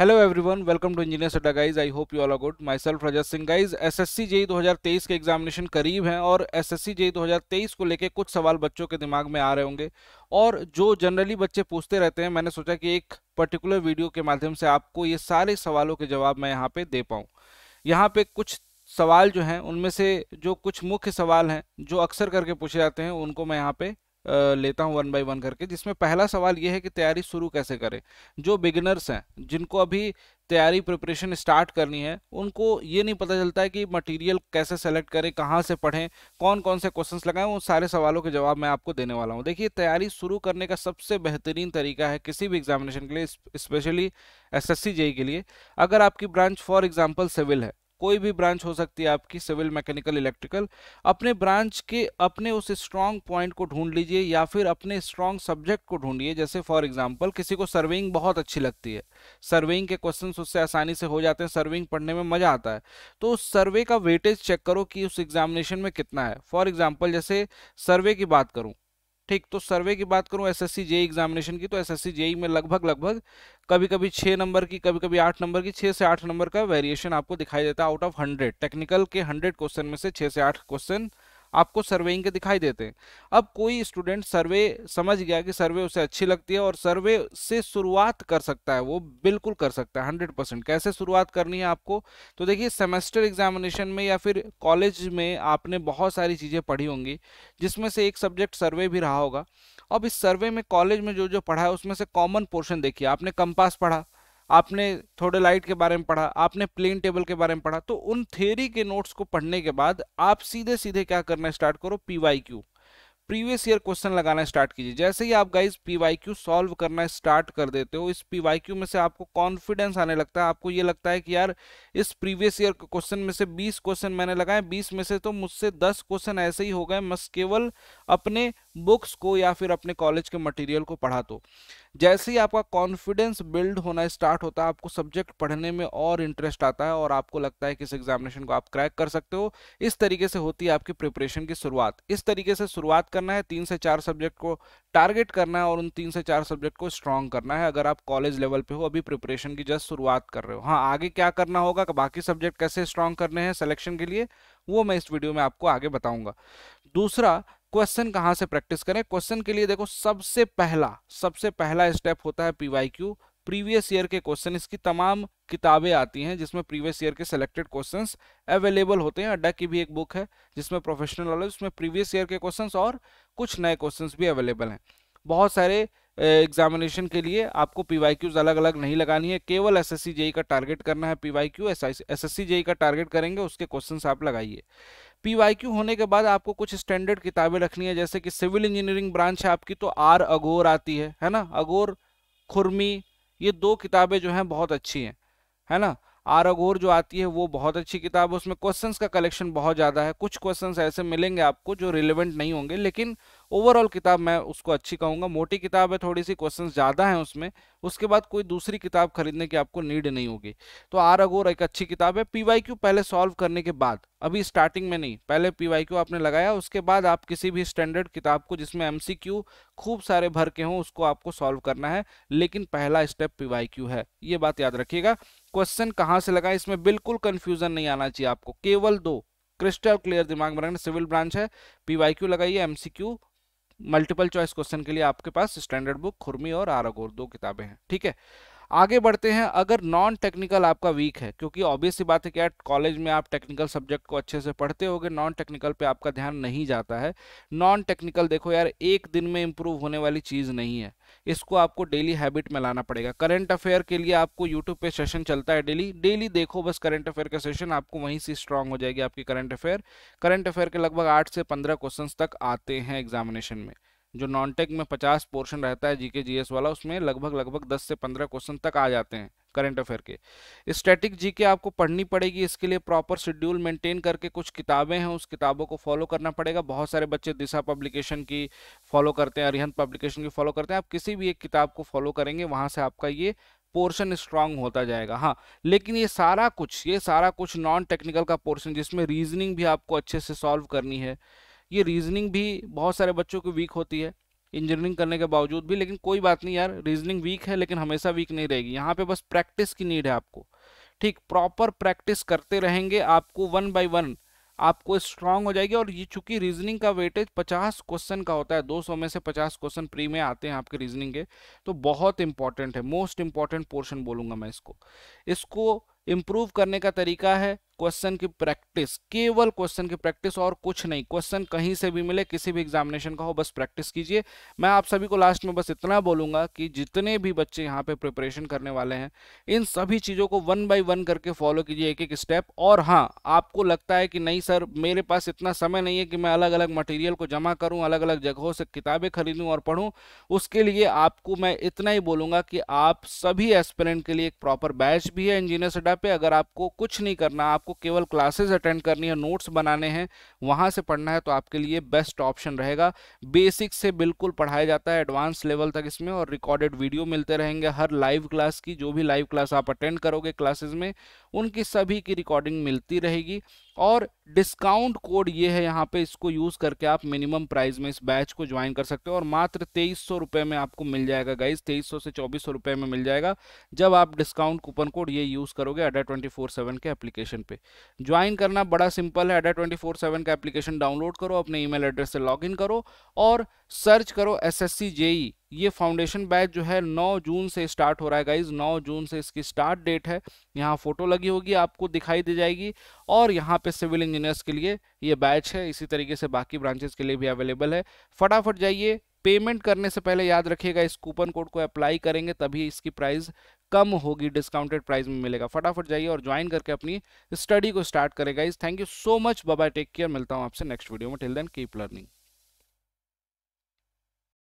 hello everyone welcome to engineer Sadda guys I hope you all are good my self Rajat Singh guys SSC JE 2023 के examination करीब हैं और SSC JE 2023 को लेके कुछ सवाल बच्चों के दिमाग में आ रहे होंगे और जो जनरली बच्चे पूछते रहते हैं मैंने सोचा कि एक पर्टिकुलर वीडियो के माध्यम से आपको ये सारे सवालों के जवाब मैं यहाँ पे दे पाऊँ यहाँ पे कुछ सवाल जो हैं उनमें से जो कुछ मुख्य सवाल हैं जो अक्सर करके पूछे जाते हैं उनको मैं यहाँ पे लेता हूँ वन बाई वन करके जिसमें पहला सवाल ये है कि तैयारी शुरू कैसे करें जो बिगिनर्स हैं जिनको अभी तैयारी प्रिपरेशन स्टार्ट करनी है उनको ये नहीं पता चलता है कि मटेरियल कैसे सेलेक्ट करें कहाँ से पढ़ें कौन कौन से क्वेश्चंस लगाएं उन सारे सवालों के जवाब मैं आपको देने वाला हूँ देखिए तैयारी शुरू करने का सबसे बेहतरीन तरीका है किसी भी एग्जामिनेशन के लिए स्पेशली एस एस के लिए अगर आपकी ब्रांच फॉर एग्जाम्पल सिविल है कोई भी ब्रांच हो सकती है आपकी सिविल मैकेनिकल इलेक्ट्रिकल अपने ब्रांच के अपने उस स्ट्रांग पॉइंट को ढूंढ लीजिए या फिर अपने स्ट्रांग सब्जेक्ट को ढूंढिए जैसे फॉर एग्जांपल किसी को सर्विंग बहुत अच्छी लगती है सर्विंग के क्वेश्चन उससे आसानी से हो जाते हैं सर्विंग पढ़ने में मजा आता है तो उस सर्वे का वेटेज चेक करो कि उस एग्जामिनेशन में कितना है फॉर एग्जाम्पल जैसे सर्वे की बात करूँ ठीक तो सर्वे की बात करूं एसएससी जेई एग्जामिनेशन की तो एसएससी जेई में लगभग लगभग कभी कभी छः नंबर की कभी कभी आठ नंबर की छः से आठ नंबर का वेरिएशन आपको दिखाई देता है आउट ऑफ हंड्रेड टेक्निकल के हंड्रेड क्वेश्चन में से छः से आठ क्वेश्चन आपको सर्वेइंग के दिखाई देते हैं अब कोई स्टूडेंट सर्वे समझ गया कि सर्वे उसे अच्छी लगती है और सर्वे से शुरुआत कर सकता है वो बिल्कुल कर सकता है हंड्रेड परसेंट कैसे शुरुआत करनी है आपको तो देखिए सेमेस्टर एग्जामिनेशन में या फिर कॉलेज में आपने बहुत सारी चीज़ें पढ़ी होंगी जिसमें से एक सब्जेक्ट सर्वे भी रहा होगा अब इस सर्वे में कॉलेज में जो जो पढ़ा है उसमें से कॉमन पोर्शन देखिए आपने कंपास पढ़ा आपने थोड़े लाइट के बारे में पढ़ा आपने प्लेन टेबल के बारे में पढ़ा तो उन थेरी के नोट्स को पढ़ने के बाद आप सीधे सीधे क्या करना स्टार्ट करो P Y Q previous year question लगाना स्टार्ट कीजिए जैसे ही आप गाइज पीवाईक्यू सॉल्व करना स्टार्ट कर देते हो इस पीवाईक्यू में से आपको कॉन्फिडेंस आने लगता है आपको ये लगता है कि यार इस प्रीवियस ईयर क्वेश्चन में से 20 क्वेश्चन मैंने लगाए 20 में से तो मुझसे 10 क्वेश्चन ऐसे ही हो गए मस केवल अपने बुक्स को या फिर अपने कॉलेज के मटेरियल को पढ़ा दो जैसे ही आपका कॉन्फिडेंस बिल्ड होना स्टार्ट होता है आपको सब्जेक्ट पढ़ने में और इंटरेस्ट आता है और आपको लगता है कि इस एग्जामिनेशन को आप क्रैक कर सकते हो इस तरीके से होती है आपकी प्रिपरेशन की शुरुआत इस तरीके से शुरुआत करना है तीन से चार सब्जेक्ट को टारगेट करना है और उन तीन से चार सब्जेक्ट को स्ट्रॉन्ग करना है अगर आप कॉलेज लेवल पे हो अभी प्रिपरेशन की जस्ट शुरुआत कर रहे हो हाँ आगे क्या करना होगा बाकी सब्जेक्ट कैसे स्ट्रॉन्ग करने हैं सिलेक्शन के लिए वो मैं इस वीडियो में आपको आगे बताऊंगा दूसरा क्वेश्चन कहाँ से प्रैक्टिस करें क्वेश्चन के लिए देखो सबसे पहला सबसे पहला स्टेप होता है P Y Q previous year के क्वेश्चन इसकी तमाम किताबें आती हैं जिसमें प्रीवियस ईयर के सिलेक्टेड क्वेश्चंस अवेलेबल होते हैं अड्डा की भी एक बुक है जिसमें प्रोफेशनल नॉलेज उसमें प्रीवियस ईयर के क्वेश्चंस और कुछ नए क्वेश्चंस भी अवेलेबल हैं बहुत सारे एग्जामिनेशन के लिए आपको पी क्यूज अलग अलग नहीं लगानी है केवल एस एस सी जेई का टारगेट करना है P Y Q S S C JE का टारगेट करेंगे उसके क्वेश्चन आप लगाइए पी क्यू होने के बाद आपको कुछ स्टैंडर्ड किताबें रखनी है जैसे कि सिविल इंजीनियरिंग ब्रांच है आपकी तो आर अगोर आती है है ना अगोर खुरमी ये दो किताबें जो हैं बहुत अच्छी हैं है ना आरागोर जो आती है वो बहुत अच्छी किताब है उसमें क्वेश्चन का कलेक्शन बहुत ज़्यादा है कुछ क्वेश्चन ऐसे मिलेंगे आपको जो रिलेवेंट नहीं होंगे लेकिन ओवरऑल किताब मैं उसको अच्छी कहूँगा मोटी किताब है थोड़ी सी क्वेश्चन ज़्यादा हैं उसमें उसके बाद कोई दूसरी किताब खरीदने की आपको नीड नहीं होगी तो आरागोर एक अच्छी किताब है पी पहले सॉल्व करने के बाद अभी स्टार्टिंग में नहीं पहले पी आपने लगाया उसके बाद आप किसी भी स्टैंडर्ड किताब को जिसमें एम खूब सारे भर के हों उसको आपको सॉल्व करना है लेकिन पहला स्टेप पी है ये बात याद रखिएगा क्वेश्चन कहाँ से लगा इसमें बिल्कुल कंफ्यूजन नहीं आना चाहिए आपको केवल दो क्रिस्टल क्लियर दिमाग में रखना सिविल ब्रांच है पीवाईक्यू लगाइए एमसीक्यू मल्टीपल चॉइस क्वेश्चन के लिए आपके पास स्टैंडर्ड बुक खुर्मी और आरागोर दो किताबें हैं ठीक है आगे बढ़ते हैं अगर नॉन टेक्निकल आपका वीक है क्योंकि ऑब्वियस बात है कि यार कॉलेज में आप टेक्निकल सब्जेक्ट को अच्छे से पढ़ते होगे नॉन टेक्निकल पे आपका ध्यान नहीं जाता है नॉन टेक्निकल देखो यार एक दिन में इम्प्रूव होने वाली चीज़ नहीं है इसको आपको डेली हैबिट में लाना पड़ेगा करंट अफेयर के लिए आपको यूट्यूब पे सेशन चलता है डेली डेली देखो बस करंट अफेयर का सेशन आपको वहीं से स्ट्रांग हो जाएगी आपकी करंट अफेयर करंट अफेयर के लगभग आठ से पंद्रह क्वेश्चन तक आते हैं एग्जामिनेशन में जो नॉन टेक में पचास पोर्शन रहता है जीके जीएस वाला उसमें लगभग लगभग दस से पंद्रह क्वेश्चन तक आ जाते हैं करंट अफेयर के स्टैटिक जीके आपको पढ़नी पड़ेगी इसके लिए प्रॉपर शेड्यूल मेंटेन करके कुछ किताबें हैं उस किताबों को फॉलो करना पड़ेगा बहुत सारे बच्चे दिशा पब्लिकेशन की फॉलो करते हैं अरिहंत पब्लिकेशन की फॉलो करते हैं आप किसी भी एक किताब को फॉलो करेंगे वहाँ से आपका ये पोर्शन स्ट्रांग होता जाएगा हाँ लेकिन ये सारा कुछ ये सारा कुछ नॉन टेक्निकल का पोर्शन जिसमें रीजनिंग भी आपको अच्छे से सॉल्व करनी है ये रीजनिंग भी बहुत सारे बच्चों की वीक होती है इंजीनियरिंग करने के बावजूद भी लेकिन कोई बात नहीं यार रीजनिंग वीक है लेकिन हमेशा वीक नहीं रहेगी यहाँ पे बस प्रैक्टिस की नीड है आपको ठीक प्रॉपर प्रैक्टिस करते रहेंगे आपको वन बाई वन आपको स्ट्रांग हो जाएगी और ये चूंकि रीजनिंग का वेटेज 50 क्वेश्चन का होता है 200 में से 50 क्वेश्चन प्री में आते हैं आपके रीजनिंग के तो बहुत इंपॉर्टेंट है मोस्ट इंपॉर्टेंट पोर्शन बोलूंगा मैं इसको इसको इम्प्रूव करने का तरीका है क्वेश्चन की प्रैक्टिस केवल क्वेश्चन की प्रैक्टिस और कुछ नहीं क्वेश्चन कहीं से भी मिले किसी भी एग्जामिनेशन का हो बस प्रैक्टिस कीजिए मैं आप सभी को लास्ट में बस इतना बोलूंगा कि जितने भी बच्चे यहाँ पे प्रिपरेशन करने वाले हैं इन सभी चीज़ों को वन बाय वन करके फॉलो कीजिए एक एक स्टेप और हाँ आपको लगता है कि नहीं सर मेरे पास इतना समय नहीं है कि मैं अलग अलग मटेरियल को जमा करूँ अलग अलग जगहों से किताबें खरीदूँ और पढ़ूँ उसके लिए आपको मैं इतना ही बोलूँगा कि आप सभी एस्पेरेंट के लिए एक प्रॉपर बैच भी है इंजीनियर सडा पे अगर आपको कुछ नहीं करना आप आपको केवल क्लासेज अटेंड करनी है नोट्स बनाने हैं वहाँ से पढ़ना है तो आपके लिए बेस्ट ऑप्शन रहेगा बेसिक से बिल्कुल पढ़ाया जाता है एडवांस लेवल तक इसमें और रिकॉर्डेड वीडियो मिलते रहेंगे हर लाइव क्लास की जो भी लाइव क्लास आप अटेंड करोगे क्लासेज में उनकी सभी की रिकॉर्डिंग मिलती रहेगी और डिस्काउंट कोड ये है यहाँ पे इसको यूज़ करके आप मिनिमम प्राइस में इस बैच को ज्वाइन कर सकते हो और मात्र तेईस सौ रुपये में आपको मिल जाएगा गाइज तेईस सौ से चौबीस सौ रुपये में मिल जाएगा जब आप डिस्काउंट कूपन कोड ये यूज़ करोगे अडा ट्वेंटी फोर सेवन के एप्लीकेशन पे ज्वाइन करना बड़ा सिंपल है अडा ट्वेंटी फोर सेवन का एप्लीकेशन डाउनलोड करो अपने ई एड्रेस से लॉग इन करो और सर्च करो एस एस सी जेई ये फाउंडेशन बैच जो है 9 जून से स्टार्ट हो रहा है गाइज 9 जून से इसकी स्टार्ट डेट है यहाँ फोटो लगी होगी आपको दिखाई दे जाएगी और यहाँ पे सिविल इंजीनियर्स के लिए ये बैच है इसी तरीके से बाकी ब्रांचेस के लिए भी अवेलेबल है फटाफट जाइए पेमेंट करने से पहले याद रखिएगा इस कूपन कोड को अप्लाई करेंगे तभी इसकी प्राइस कम होगी डिस्काउंटेड प्राइस में मिलेगा फटाफट जाइए और ज्वाइन करके अपनी स्टडी को स्टार्ट करेगा इस थैंक यू सो मच बाबा टेक केयर मिलता हूँ आपसे नेक्स्ट वीडियो में टिल देन कीप लर्निंग